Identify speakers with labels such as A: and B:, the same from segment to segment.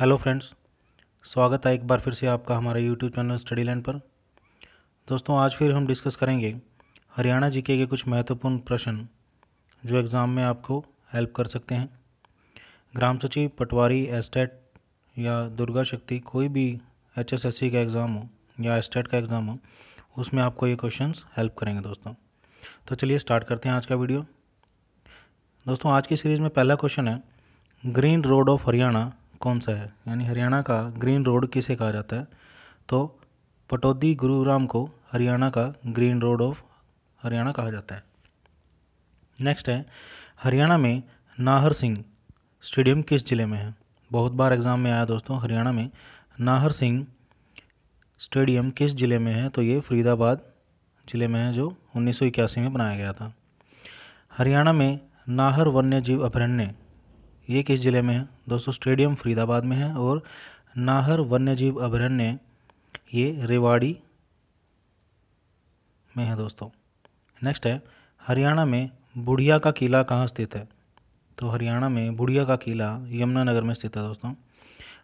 A: hello friends स्वागत है एक बार फिर से आपका हमारे यूट्यूब चैनल स्टडी लैंड पर दोस्तों आज फिर हम डिस्कस करेंगे हरियाणा जीके के कुछ महत्वपूर्ण प्रश्न जो एग्ज़ाम में आपको हेल्प कर सकते हैं ग्राम सचिव पटवारी एस्टेट या दुर्गा शक्ति कोई भी एचएसएससी का एग्ज़ाम हो या एस्टेट का एग्ज़ाम हो उसमें आपको ये क्वेश्चन हेल्प करेंगे दोस्तों तो चलिए स्टार्ट करते हैं आज का वीडियो दोस्तों आज की सीरीज़ में पहला क्वेश्चन है ग्रीन रोड ऑफ हरियाणा कौन सा है यानी हरियाणा का ग्रीन रोड किसे कहा जाता है तो पटौदी गुरुराम को हरियाणा का ग्रीन रोड ऑफ हरियाणा कहा जाता है नेक्स्ट है हरियाणा में नाहर सिंह स्टेडियम किस ज़िले में है बहुत बार एग्ज़ाम में आया दोस्तों हरियाणा में नाहर सिंह स्टेडियम किस ज़िले में है तो ये फरीदाबाद ज़िले में है जो उन्नीस में बनाया गया था हरियाणा में नाहर वन्य जीव अभ्यारण्य ये किस ज़िले में है दोस्तों स्टेडियम फरीदाबाद में है और नाहर वन्यजीव अभ्यारण्य ये रेवाड़ी में है दोस्तों नेक्स्ट है हरियाणा में बुढ़िया का किला कहाँ स्थित है तो हरियाणा में बुढ़िया का किला यमुनानगर में स्थित है दोस्तों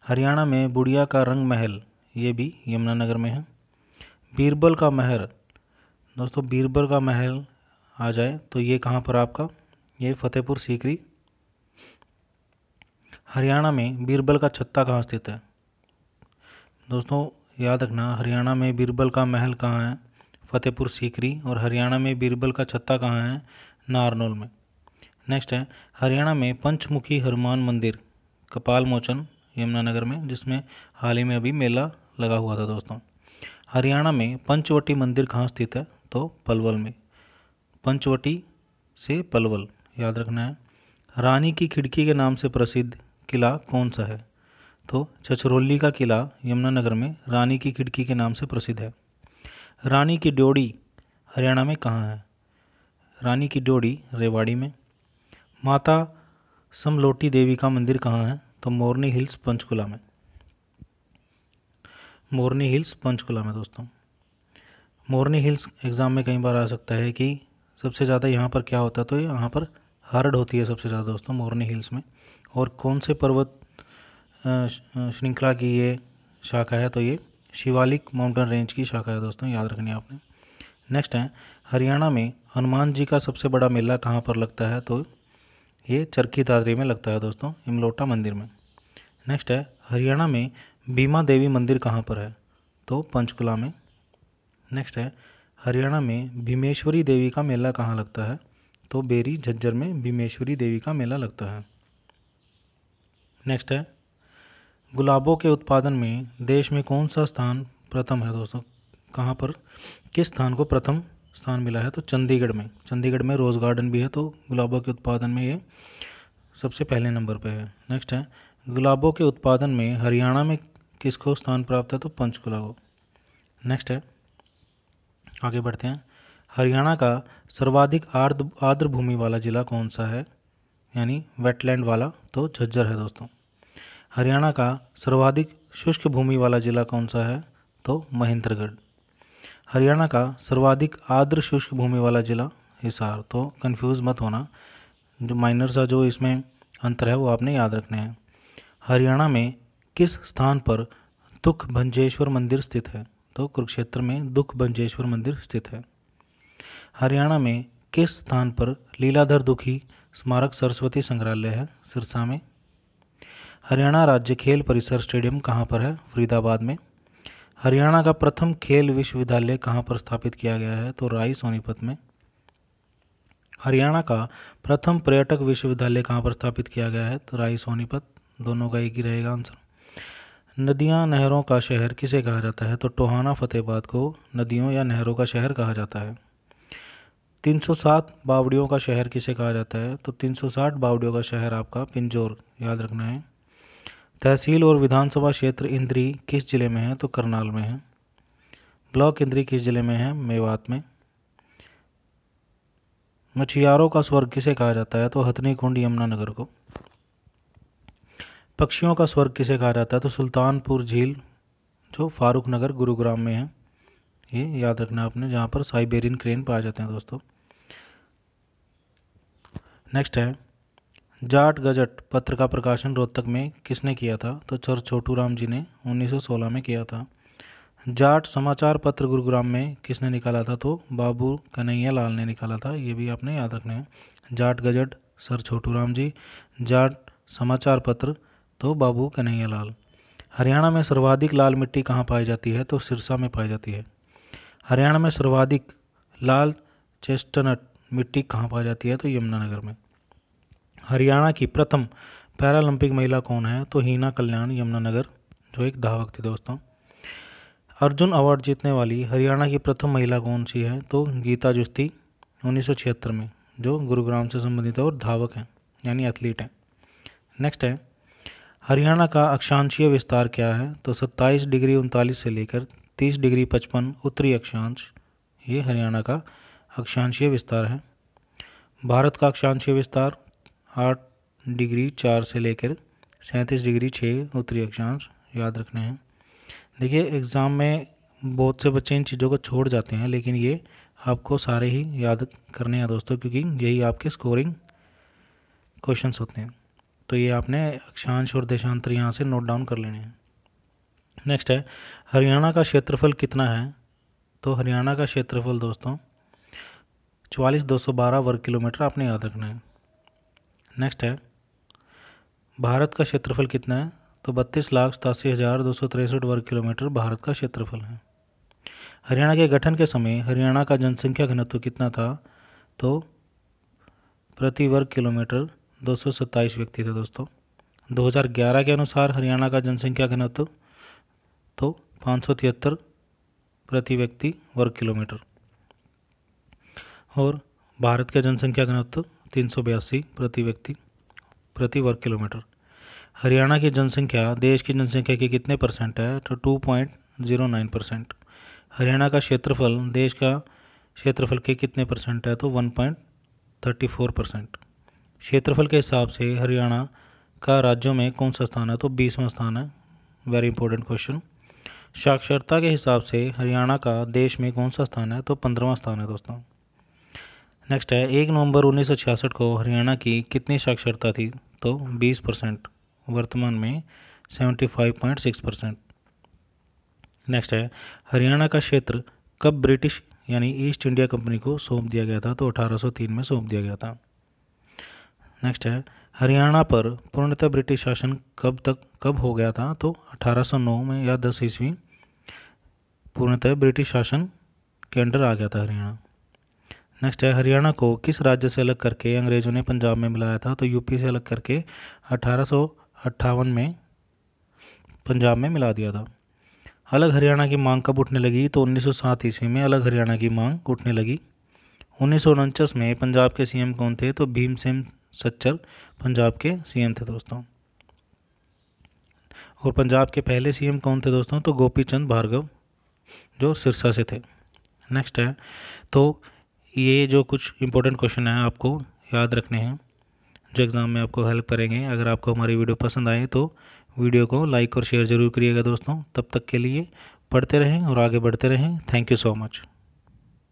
A: हरियाणा में बुढ़िया का रंग महल ये भी यमुनानगर में है बीरबल का महल दोस्तों बीरबल का महल आ जाए तो ये कहाँ पर आपका ये फतेहपुर सीकरी हरियाणा में बीरबल का छत्ता कहाँ स्थित है दोस्तों याद रखना हरियाणा में बीरबल का महल कहाँ है फतेहपुर सीकरी और हरियाणा में बीरबल का छत्ता कहाँ है नारनौल में नेक्स्ट है हरियाणा में पंचमुखी हनुमान मंदिर कपाल मोचन यमुनानगर में जिसमें हाल ही में अभी मेला लगा हुआ था दोस्तों हरियाणा में पंचवटी मंदिर कहाँ स्थित है तो पलवल में पंचवटी से पलवल याद रखना है रानी की खिड़की के नाम से प्रसिद्ध किला कौन सा है तो छछरौली का किला यमुनानगर में रानी की खिड़की के नाम से प्रसिद्ध है रानी की ड्योड़ी हरियाणा में कहाँ है रानी की ड्योड़ी रेवाड़ी में माता समलोटी देवी का मंदिर कहाँ है तो मोरनी हिल्स पंचकुला में मोरनी हिल्स पंचकुला में दोस्तों मोरनी हिल्स एग्ज़ाम में कई बार आ सकता है कि सबसे ज़्यादा यहाँ पर क्या होता है तो यहाँ पर हार्ड होती है सबसे ज़्यादा दोस्तों मोरनी हिल्स में और कौन से पर्वत श्रृंखला की ये शाखा है तो ये शिवालिक माउंटेन रेंज की शाखा है दोस्तों याद रखनी है आपने नेक्स्ट है हरियाणा में हनुमान जी का सबसे बड़ा मेला कहाँ पर लगता है तो ये चरखी दादरी में लगता है दोस्तों इमलोटा मंदिर में नेक्स्ट है हरियाणा में बीमा देवी मंदिर कहाँ पर है तो पंचकुला में नेक्स्ट है हरियाणा में भीमेश्वरी देवी का मेला कहाँ लगता है तो बेरी झज्जर में भीमेश्वरी देवी का मेला लगता है नेक्स्ट है गुलाबों के उत्पादन में देश में कौन सा स्थान प्रथम है दोस्तों कहाँ पर किस स्थान को प्रथम स्थान मिला है तो चंडीगढ़ में चंडीगढ़ में रोज़ गार्डन भी है तो गुलाबों के उत्पादन में ये सबसे पहले नंबर पर है नेक्स्ट है गुलाबों के उत्पादन में हरियाणा में किसको स्थान प्राप्त है तो पंचकुला को नेक्स्ट है आगे बढ़ते हैं हरियाणा का सर्वाधिक आर्द्र आर्द्र भूमि वाला ज़िला कौन सा है यानी वेटलैंड वाला तो झज्जर है दोस्तों हरियाणा का सर्वाधिक शुष्क भूमि वाला ज़िला कौन सा है तो महेंद्रगढ़ हरियाणा का सर्वाधिक आर्द्र शुष्क भूमि वाला ज़िला हिसार तो कन्फ्यूज़ मत होना जो माइनर सा जो इसमें अंतर है वो आपने याद रखने हैं हरियाणा में किस स्थान पर दुख भंजेश्वर मंदिर स्थित है तो कुरुक्षेत्र में दुख भंजेश्वर मंदिर स्थित है हरियाणा में किस स्थान पर लीलाधर दुखी स्मारक सरस्वती संग्रहालय है सिरसा में हरियाणा राज्य खेल परिसर स्टेडियम कहाँ पर है फरीदाबाद में हरियाणा का प्रथम खेल विश्वविद्यालय कहाँ पर स्थापित किया गया है तो राय सोनीपत में हरियाणा का प्रथम पर्यटक विश्वविद्यालय कहाँ पर स्थापित किया गया है तो राय सोनीपत दोनों का एक ही रहेगा आंसर नदियाँ नहरों का शहर किसे कहा जाता है तो टोहाना फतेहबाद को नदियों या नहरों का शहर कहा जाता है 307 बावड़ियों का शहर किसे कहा जाता है तो 360 बावड़ियों का शहर आपका पिंजौर याद रखना है तहसील और विधानसभा क्षेत्र इंद्री किस ज़िले में है तो करनाल में है ब्लॉक इंद्री किस ज़िले में है मेवात में मछियारों का स्वर्ग किसे कहा जाता है तो हथनी कुंड यमुनानगर को पक्षियों का स्वर्ग किसे कहा जाता है तो सुल्तानपुर झील जो फारूक नगर गुरुग्राम में है ये याद रखना आपने जहाँ पर साइबेरियन क्रेन पाए जाते हैं दोस्तों नेक्स्ट है जाट गजट पत्र का प्रकाशन रोहतक में किसने किया था तो सर छोटू राम जी ने 1916 में किया था जाट समाचार पत्र गुरुग्राम में किसने निकाला था तो बाबू कन्हैया लाल ने निकाला था ये भी आपने याद रखना है जाट गजट सर छोटू राम जी जाट समाचार पत्र तो बाबू कन्हैया लाल हरियाणा में सर्वाधिक लाल मिट्टी कहाँ पाई जाती है तो सिरसा में पाई जाती है हरियाणा में सर्वाधिक लाल चेस्टनट मिट्टी कहाँ पाई जाती है तो यमुनानगर में हरियाणा की प्रथम पैरालंपिक महिला कौन है तो हीना कल्याण यमुनानगर जो एक धावक थी दोस्तों अर्जुन अवार्ड जीतने वाली हरियाणा की प्रथम महिला कौन सी है तो गीता जुस्ती उन्नीस में जो गुरुग्राम से संबंधित है और धावक हैं यानी एथलीट हैं नेक्स्ट है हरियाणा का अक्षांशीय विस्तार क्या है तो 27 डिग्री उनतालीस से लेकर 30 डिग्री 55 उत्तरी अक्षांश ये हरियाणा का अक्षांशीय विस्तार है भारत का अक्षांशीय विस्तार आठ डिग्री चार से लेकर सैंतीस डिग्री छः उत्तरी अक्षांश याद रखने हैं देखिए एग्ज़ाम में बहुत से बच्चे इन चीज़ों को छोड़ जाते हैं लेकिन ये आपको सारे ही याद करने हैं दोस्तों क्योंकि यही आपके स्कोरिंग क्वेश्चन होते हैं तो ये आपने अक्षांश और देशांतर यहाँ से नोट डाउन कर लेने हैं नेक्स्ट है हरियाणा का क्षेत्रफल कितना है तो हरियाणा का क्षेत्रफल दोस्तों चवालीस दो सौ बारह वर्ग किलोमीटर आपने याद रखना है नेक्स्ट है भारत का क्षेत्रफल कितना है तो बत्तीस लाख सतासी हज़ार दो सौ तिरसठ वर्ग किलोमीटर भारत का क्षेत्रफल है हरियाणा के गठन के समय हरियाणा का जनसंख्या घनत्व कितना था तो प्रति वर्ग किलोमीटर दो सौ सत्ताईस व्यक्ति थे दोस्तों दो हज़ार ग्यारह के अनुसार हरियाणा का जनसंख्या घनत्व तो पाँच सौ तिहत्तर प्रति व्यक्ति वर्ग किलोमीटर और भारत का जनसंख्या घनत्व तीन सौ बयासी प्रति व्यक्ति प्रति वर्ग किलोमीटर हरियाणा की जनसंख्या देश की जनसंख्या के कितने परसेंट है तो two point zero nine percent Haryana का क्षेत्रफल देश का क्षेत्रफल के कितने परसेंट है तो one point thirty four percent क्षेत्रफल के हिसाब से हरियाणा का राज्यों में कौन सा स्थान है तो बीसवां स्थान है वेरी इंपॉर्टेंट क्वेश्चन साक्षरता के हिसाब से हरियाणा का देश में कौन सा स्थान है तो पंद्रवा स्थान है दोस्तों नेक्स्ट है एक नवंबर 1966 को हरियाणा की कितनी साक्षरता थी तो 20 परसेंट वर्तमान में 75.6 परसेंट नेक्स्ट है हरियाणा का क्षेत्र कब ब्रिटिश यानी ईस्ट इंडिया कंपनी को सौंप दिया गया था तो 1803 में सौंप दिया गया था नेक्स्ट है हरियाणा पर पूर्णतः ब्रिटिश शासन कब तक कब हो गया था तो 1809 में या 10 ईस्वी पूर्णतः ब्रिटिश शासन के अंडर आ गया था हरियाणा नेक्स्ट है हरियाणा को किस राज्य से अलग करके अंग्रेज़ों ने पंजाब में मिलाया था तो यूपी से अलग करके अठारह में पंजाब में मिला दिया था अलग हरियाणा की मांग कब उठने लगी तो 1907 ईस्वी में अलग हरियाणा की मांग उठने लगी उन्नीस में पंजाब के सीएम कौन थे तो भीम सिंह सच्चर पंजाब के सीएम थे दोस्तों और पंजाब के पहले सीएम कौन थे दोस्तों तो गोपी चंद भार्गव जो सिरसा से थे नेक्स्ट है तो ये जो कुछ इंपॉर्टेंट क्वेश्चन हैं आपको याद रखने हैं जो एग्ज़ाम में आपको हेल्प करेंगे अगर आपको हमारी वीडियो पसंद आए तो वीडियो को लाइक और शेयर ज़रूर करिएगा दोस्तों तब तक के लिए पढ़ते रहें और आगे बढ़ते रहें थैंक यू सो मच